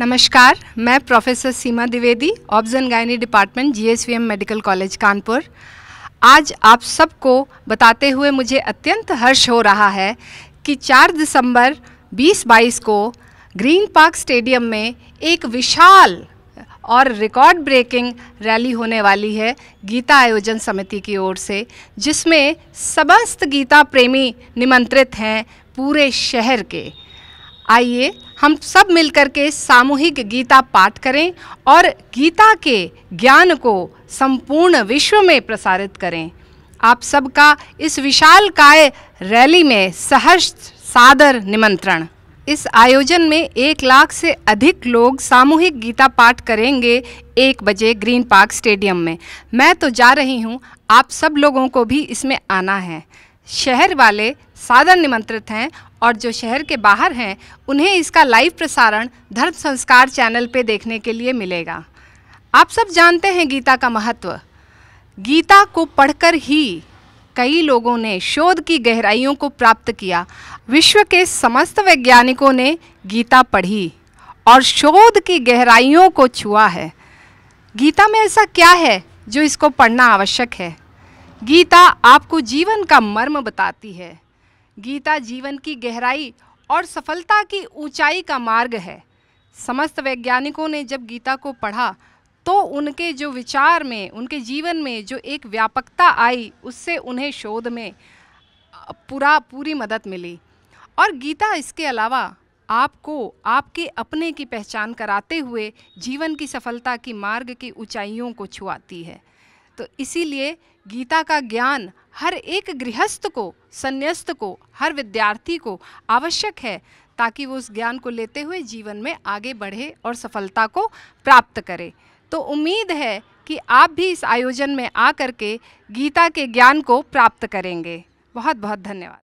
नमस्कार मैं professor Seema Dwivedi obs and gynae department GSVM medical college Kanpur आज आप सबको बताते हुए मुझे अत्यंत हर्ष हो रहा है कि 4 दिसंबर 2022 को ग्रीन पार्क स्टेडियम में एक विशाल और रिकॉर्ड ब्रेकिंग रैली होने वाली है गीता आयोजन समिति की ओर से जिसमें समस्त गीता प्रेमी निमंत्रित हैं पूरे शहर के आइए हम सब मिलकर के सामूहिक गीता पाठ करें और गीता के ज्ञान को संपूर्ण विश्व में प्रसारित करें आप सबका इस विशाल काय रैली में सहर्ष सादर निमंत्रण इस आयोजन में एक लाख से अधिक लोग सामूहिक गीता पाठ करेंगे एक बजे ग्रीन पार्क स्टेडियम में मैं तो जा रही हूँ आप सब लोगों को भी इसमें आना है शहर वाले सादर निमंत्रित हैं और जो शहर के बाहर हैं उन्हें इसका लाइव प्रसारण धर्म संस्कार चैनल पे देखने के लिए मिलेगा आप सब जानते हैं गीता का महत्व गीता को पढ़कर ही कई लोगों ने शोध की गहराइयों को प्राप्त किया विश्व के समस्त वैज्ञानिकों ने गीता पढ़ी और शोध की गहराइयों को छुआ है गीता में ऐसा क्या है जो इसको पढ़ना आवश्यक है गीता आपको जीवन का मर्म बताती है गीता जीवन की गहराई और सफलता की ऊंचाई का मार्ग है समस्त वैज्ञानिकों ने जब गीता को पढ़ा तो उनके जो विचार में उनके जीवन में जो एक व्यापकता आई उससे उन्हें शोध में पूरा पूरी मदद मिली और गीता इसके अलावा आपको आपके अपने की पहचान कराते हुए जीवन की सफलता की मार्ग की ऊंचाइयों को छुआती है तो इसीलिए गीता का ज्ञान हर एक गृहस्थ को संन्यास्त को हर विद्यार्थी को आवश्यक है ताकि वो उस ज्ञान को लेते हुए जीवन में आगे बढ़े और सफलता को प्राप्त करे तो उम्मीद है कि आप भी इस आयोजन में आ करके गीता के ज्ञान को प्राप्त करेंगे बहुत बहुत धन्यवाद